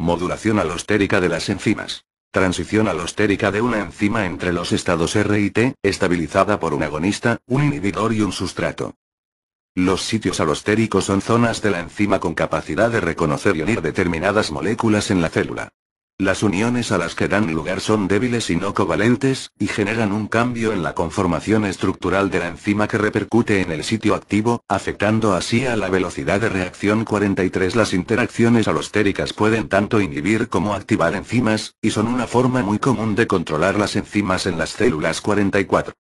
Modulación alostérica de las enzimas. Transición alostérica de una enzima entre los estados R y T, estabilizada por un agonista, un inhibidor y un sustrato. Los sitios alostéricos son zonas de la enzima con capacidad de reconocer y unir determinadas moléculas en la célula. Las uniones a las que dan lugar son débiles y no covalentes, y generan un cambio en la conformación estructural de la enzima que repercute en el sitio activo, afectando así a la velocidad de reacción 43. Las interacciones alostéricas pueden tanto inhibir como activar enzimas, y son una forma muy común de controlar las enzimas en las células 44.